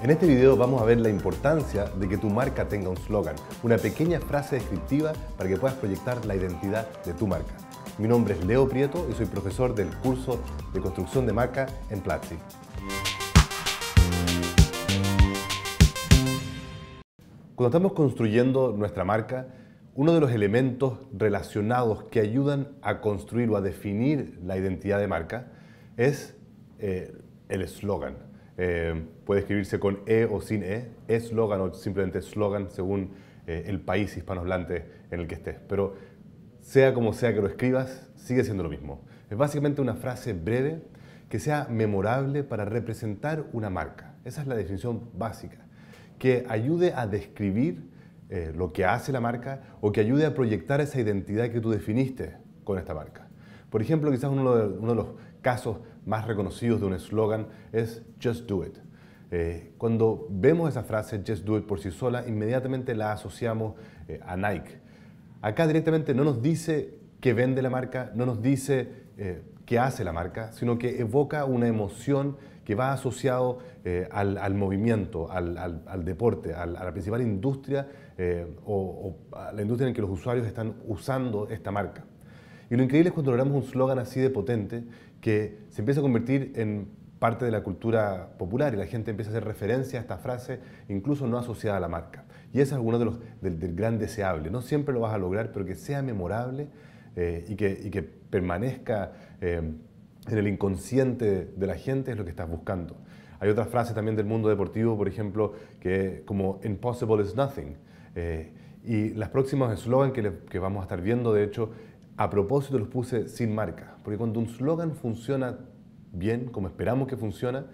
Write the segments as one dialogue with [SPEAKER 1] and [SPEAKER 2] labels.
[SPEAKER 1] En este video vamos a ver la importancia de que tu marca tenga un slogan, una pequeña frase descriptiva para que puedas proyectar la identidad de tu marca. Mi nombre es Leo Prieto y soy profesor del curso de construcción de marca en Platzi. Cuando estamos construyendo nuestra marca, uno de los elementos relacionados que ayudan a construir o a definir la identidad de marca es eh, el eslogan. Eh, puede escribirse con E o sin E, eslogan o simplemente slogan según eh, el país hispanohablante en el que estés. Pero sea como sea que lo escribas, sigue siendo lo mismo. Es básicamente una frase breve que sea memorable para representar una marca. Esa es la definición básica. Que ayude a describir eh, lo que hace la marca o que ayude a proyectar esa identidad que tú definiste con esta marca. Por ejemplo, quizás uno uno de los casos más reconocidos de un eslogan es Just Do It. Eh, cuando vemos esa frase Just Do It por sí sola, inmediatamente la asociamos eh, a Nike. Acá directamente no nos dice que vende la marca, no nos dice eh, que hace la marca, sino que evoca una emoción que va asociado eh, al, movimiento, al, deporte, a la principal industria o a la industria en que los usuarios están usando esta marca. Y lo increíble es cuando logramos un slogan así de potente que se empieza a convertir en parte de la cultura popular y la gente empieza a hacer referencia a esta frase, incluso no asociada a la marca. Y ese es alguno de los, del, gran deseable. No siempre lo vas a lograr, pero que sea memorable eh, y, que, y, que, permanezca eh, en el inconsciente de la gente es lo que estás buscando. Hay otras frases también del mundo deportivo, por ejemplo, que como impossible is nothing. Eh, y las próximas eslogan que, que, vamos a estar viendo, de hecho, a propósito los puse sin marca, porque cuando un slogan funciona bien, como esperamos que funciona,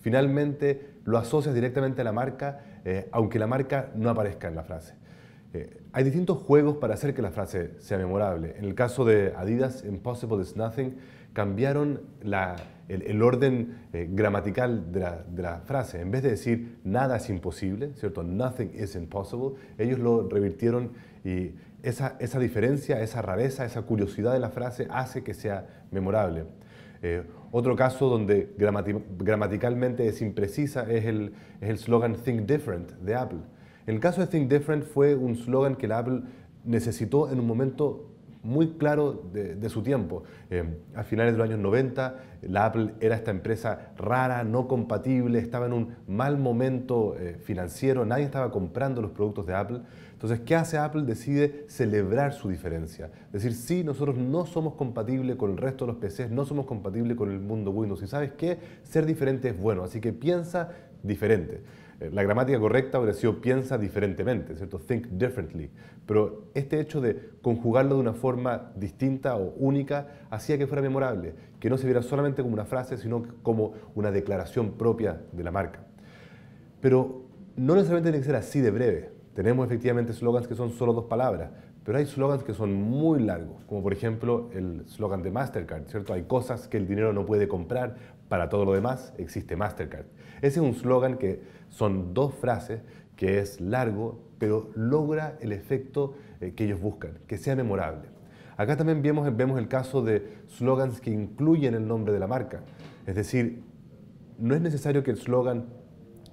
[SPEAKER 1] finalmente lo asocias directamente a la marca, eh, aunque la marca no aparezca en la frase. Eh, hay distintos juegos para hacer que la frase sea memorable. En el caso de Adidas, Impossible is Nothing, cambiaron el, orden eh, gramatical de la, frase. En vez de decir nada es imposible, ¿cierto? Nothing is impossible, ellos lo revirtieron y esa, diferencia, esa rareza, esa curiosidad de la frase hace que sea memorable. Eh, otro caso donde gramaticalmente es imprecisa es el, es slogan Think Different de Apple. El caso de Think Different fue un slogan que la Apple necesitó en un momento muy claro de, su tiempo. Eh, a finales de los años 90, la Apple era esta empresa rara, no compatible, estaba en un mal momento eh, financiero, nadie estaba comprando los productos de Apple. Entonces, ¿qué hace Apple? Decide celebrar su diferencia. Decir, sí, nosotros no somos compatibles con el resto de los PCs, no somos compatibles con el mundo Windows. Y sabes qué, ser diferente es bueno, así que piensa diferente. Eh, la gramática correcta habría sido piensa diferentemente, ¿cierto? Think differently. Pero este hecho de conjugarlo de una forma distinta o única hacía que fuera memorable, que no se viera solamente como una frase, sino como una declaración propia de la marca. Pero no necesariamente tiene que ser así de breve. Tenemos efectivamente slogans que son solo dos palabras, pero hay slogans que son muy largos, como por ejemplo el slogan de Mastercard, ¿cierto? Hay cosas que el dinero no puede comprar, para todo lo demás existe Mastercard. Ese es un slogan que son dos frases, que es largo, pero logra el efecto eh, que ellos buscan, que sea memorable. Acá también vemos, vemos el caso de slogans que incluyen el nombre de la marca. Es decir, no es necesario que el slogan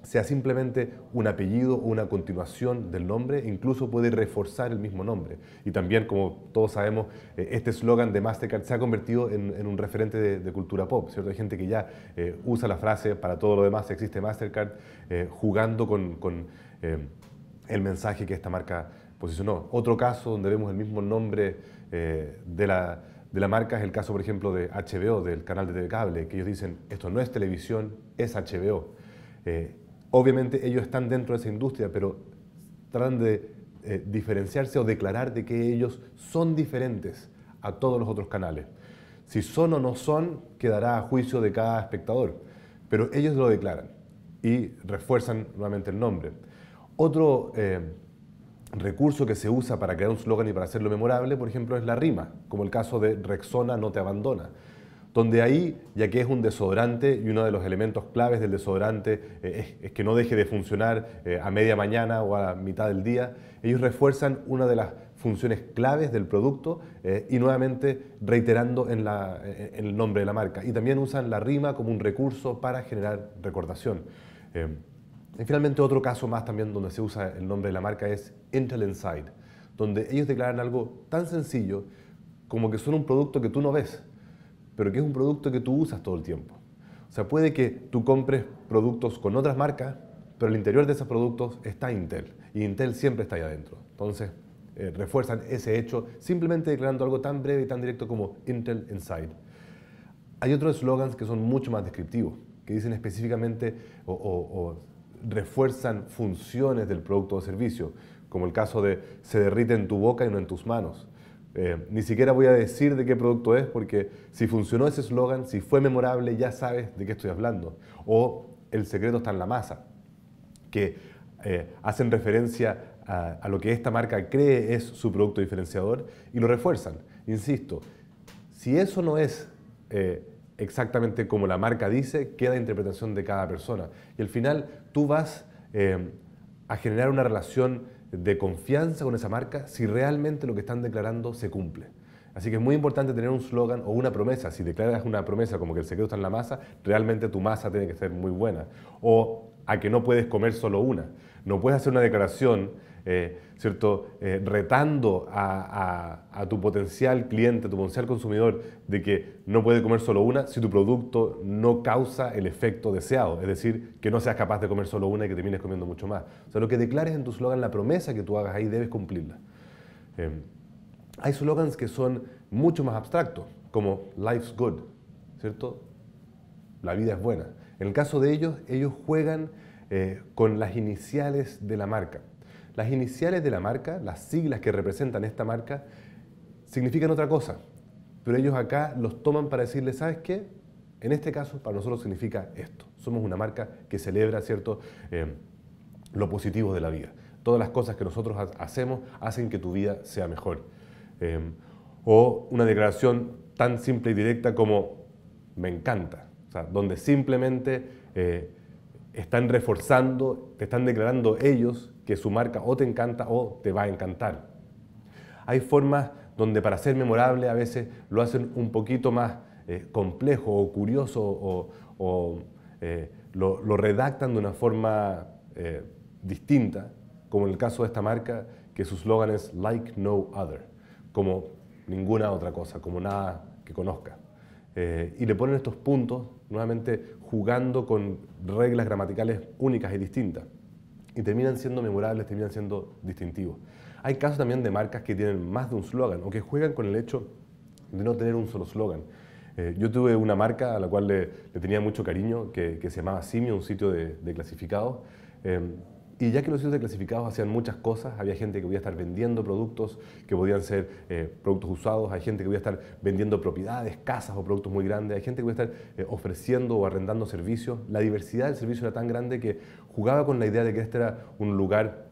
[SPEAKER 1] sea simplemente un apellido o una continuación del nombre, incluso puede reforzar el mismo nombre. Y también, como todos sabemos, eh, este eslogan de Mastercard se ha convertido en, un referente de, cultura pop, ¿cierto? Hay gente que ya eh, usa la frase para todo lo demás existe Mastercard, eh, jugando con, el mensaje que esta marca posicionó. Otro caso donde vemos el mismo nombre de la marca es el caso, por ejemplo, de HBO, del canal de cable, que ellos dicen, esto no es televisión, es HBO. Obviamente ellos están dentro de esa industria, pero tratan de eh, diferenciarse o declarar de que ellos son diferentes a todos los otros canales. Si son o no son, quedará a juicio de cada espectador, pero ellos lo declaran y refuerzan nuevamente el nombre. Otro eh, recurso que se usa para crear un slogan y para hacerlo memorable, por ejemplo, es la rima, como el caso de Rexona no te abandona donde ahí, ya que es un desodorante y uno de los elementos claves del desodorante eh, es, que no deje de funcionar eh, a media mañana o a mitad del día, ellos refuerzan una de las funciones claves del producto eh, y nuevamente reiterando en, el nombre de la marca. Y también usan la rima como un recurso para generar recordación. y finalmente otro caso más también donde se usa el nombre de la marca es Intel Inside, donde ellos declaran algo tan sencillo como que son un producto que tú no ves, pero que es un producto que tú usas todo el tiempo. O sea, puede que tú compres productos con otras marcas, pero el interior de esos productos está Intel, y Intel siempre está ahí adentro. Entonces, eh, refuerzan ese hecho simplemente declarando algo tan breve y tan directo como Intel Inside. Hay otros slogans que son mucho más descriptivos, que dicen específicamente o refuerzan funciones del producto o servicio, como el caso de se derrite en tu boca y no en tus manos eh, ni siquiera voy a decir de qué producto es, porque si funcionó ese eslogan, si fue memorable, ya sabes de qué estoy hablando. O el secreto está en la masa, que eh, hacen referencia a, lo que esta marca cree es su producto diferenciador y lo refuerzan. Insisto, si eso no es eh, exactamente como la marca dice, queda interpretación de cada persona. Y al final tú vas a generar una relación de confianza con esa marca si realmente lo que están declarando se cumple. Así que es muy importante tener un slogan o una promesa. Si declaras una promesa como que el secreto está en la masa, realmente tu masa tiene que ser muy buena. O a que no puedes comer solo una. No puedes hacer una declaración eh, ¿cierto? Eh, retando a, tu potencial cliente, a tu potencial consumidor, de que no puede comer solo una si tu producto no causa el efecto deseado, es decir, que no seas capaz de comer solo una y que termines comiendo mucho más. O sea, lo que declares en tu slogan, la promesa que tú hagas ahí, debes cumplirla. Em, hay slogans que son mucho más abstractos, como Life's Good, ¿cierto? La vida es buena. En el caso de ellos, ellos juegan eh, con las iniciales de la marca. Las iniciales de la marca, las siglas que representan esta marca, significan otra cosa, pero ellos acá los toman para decirles, ¿sabes qué? En este caso, para nosotros significa esto. Somos una marca que celebra, ¿cierto?, eh, lo positivo de la vida. Todas las cosas que nosotros hacemos hacen que tu vida sea mejor. Eh, o una declaración tan simple y directa como me encanta, o sea, donde simplemente eh, están reforzando, te están declarando ellos que su marca o te encanta o te va a encantar. Hay formas donde para ser memorable a veces lo hacen un poquito más eh, complejo o curioso o, eh, lo, redactan de una forma eh, distinta, como en el caso de esta marca, que su slogan es Like No Other, como ninguna otra cosa, como nada que conozca. Eh, y le ponen estos puntos, nuevamente jugando con reglas gramaticales únicas y distintas. Y terminan siendo memorables, terminan siendo distintivos. Hay casos también de marcas que tienen más de un slogan o que juegan con el hecho de no tener un solo slogan. Eh, yo tuve una marca a la cual le, tenía mucho cariño que, se llamaba Simio, un sitio de, clasificados. Eh, y ya que los sitios de clasificados hacían muchas cosas, había gente que podía estar vendiendo productos que podían ser eh, productos usados, hay gente que podía estar vendiendo propiedades, casas o productos muy grandes, hay gente que podía estar eh, ofreciendo o arrendando servicios. La diversidad del servicio era tan grande que jugaba con la idea de que este era un lugar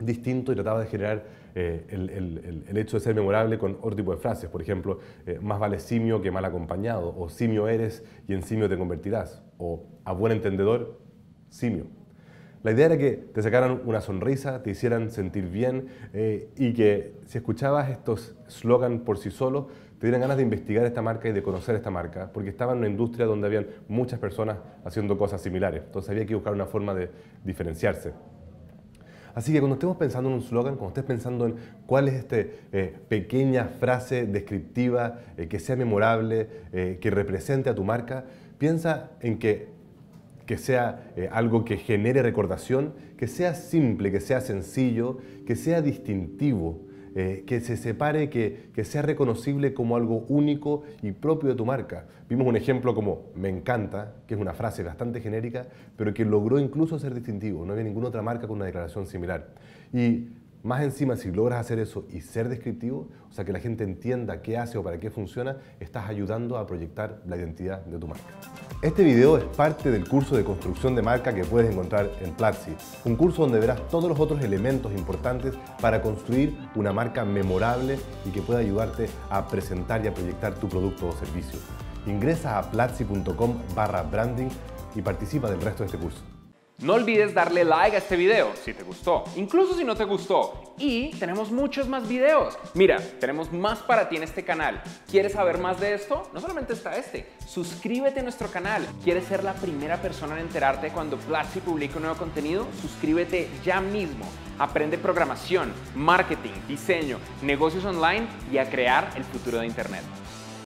[SPEAKER 1] distinto y trataba de generar eh, el, el, hecho de ser memorable con otro tipo de frases. Por ejemplo, más vale simio que mal acompañado, o simio eres y en simio te convertirás, o a buen entendedor, simio. La idea era que te sacaran una sonrisa, te hicieran sentir bien eh, y que si escuchabas estos slogans por sí solos, te dieran ganas de investigar esta marca y de conocer esta marca, porque estaba en una industria donde habían muchas personas haciendo cosas similares. Entonces había que buscar una forma de diferenciarse. Así que cuando estemos pensando en un slogan, cuando estés pensando en cuál es esta eh, pequeña frase descriptiva eh, que sea memorable, que represente a tu marca, piensa en que que sea eh, algo que genere recordación, que sea simple, que sea sencillo, que sea distintivo, eh, que se separe, que, que, sea reconocible como algo único y propio de tu marca. Vimos un ejemplo como me encanta, que es una frase bastante genérica, pero que logró incluso ser distintivo. No había ninguna otra marca con una declaración similar. Y más encima, si logras hacer eso y ser descriptivo, o sea, que la gente entienda qué hace o para qué funciona, estás ayudando a proyectar la identidad de tu marca. Este video es parte del curso de construcción de marca que puedes encontrar en Platzi, un curso donde verás todos los otros elementos importantes para construir una marca memorable y que pueda ayudarte a presentar y a proyectar tu producto o servicio. Ingresa a platzi.com barra branding y participa del resto de este curso. No olvides darle like a este video si te gustó, incluso si no te gustó. Y tenemos muchos más videos. Mira, tenemos más para ti en este canal. ¿Quieres saber más de esto? No solamente está este. Suscríbete a nuestro canal. ¿Quieres ser la primera persona en enterarte cuando Platzi publica un nuevo contenido? Suscríbete ya mismo. Aprende programación, marketing, diseño, negocios online y a crear el futuro de Internet.